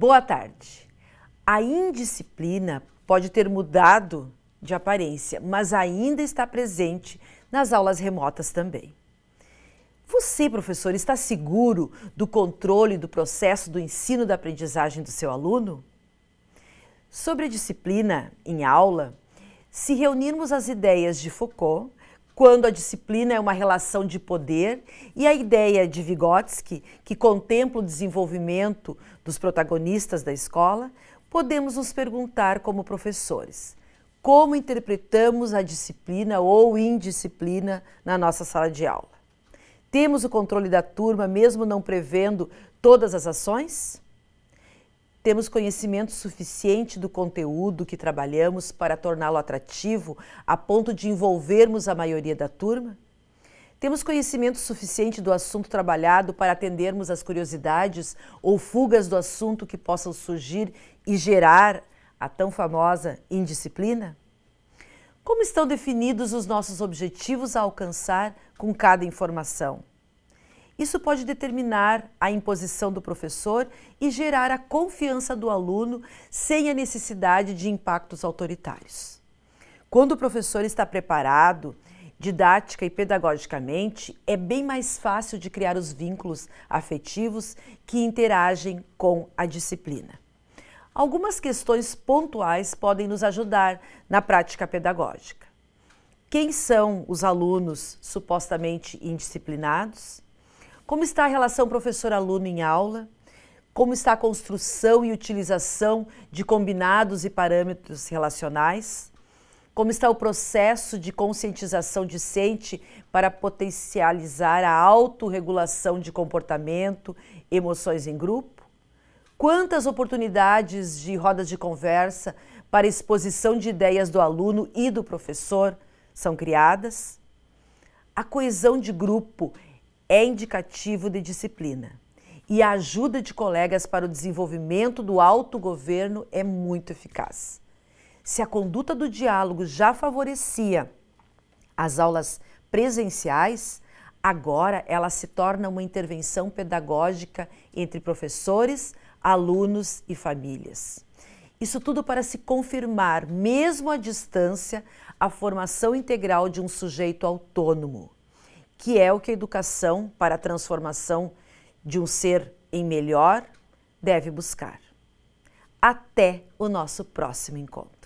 Boa tarde. A indisciplina pode ter mudado de aparência, mas ainda está presente nas aulas remotas também. Você, professor, está seguro do controle do processo do ensino da aprendizagem do seu aluno? Sobre a disciplina em aula, se reunirmos as ideias de Foucault, quando a disciplina é uma relação de poder e a ideia de Vygotsky, que contempla o desenvolvimento dos protagonistas da escola, podemos nos perguntar como professores, como interpretamos a disciplina ou indisciplina na nossa sala de aula? Temos o controle da turma mesmo não prevendo todas as ações? Temos conhecimento suficiente do conteúdo que trabalhamos para torná-lo atrativo a ponto de envolvermos a maioria da turma? Temos conhecimento suficiente do assunto trabalhado para atendermos às curiosidades ou fugas do assunto que possam surgir e gerar a tão famosa indisciplina? Como estão definidos os nossos objetivos a alcançar com cada informação? Isso pode determinar a imposição do professor e gerar a confiança do aluno sem a necessidade de impactos autoritários. Quando o professor está preparado, didática e pedagogicamente, é bem mais fácil de criar os vínculos afetivos que interagem com a disciplina. Algumas questões pontuais podem nos ajudar na prática pedagógica. Quem são os alunos supostamente indisciplinados? Como está a relação professor-aluno em aula? Como está a construção e utilização de combinados e parâmetros relacionais? Como está o processo de conscientização discente para potencializar a autorregulação de comportamento, emoções em grupo? Quantas oportunidades de rodas de conversa para exposição de ideias do aluno e do professor são criadas? A coesão de grupo é indicativo de disciplina. E a ajuda de colegas para o desenvolvimento do autogoverno é muito eficaz. Se a conduta do diálogo já favorecia as aulas presenciais, agora ela se torna uma intervenção pedagógica entre professores, alunos e famílias. Isso tudo para se confirmar, mesmo à distância, a formação integral de um sujeito autônomo que é o que a educação para a transformação de um ser em melhor deve buscar. Até o nosso próximo encontro.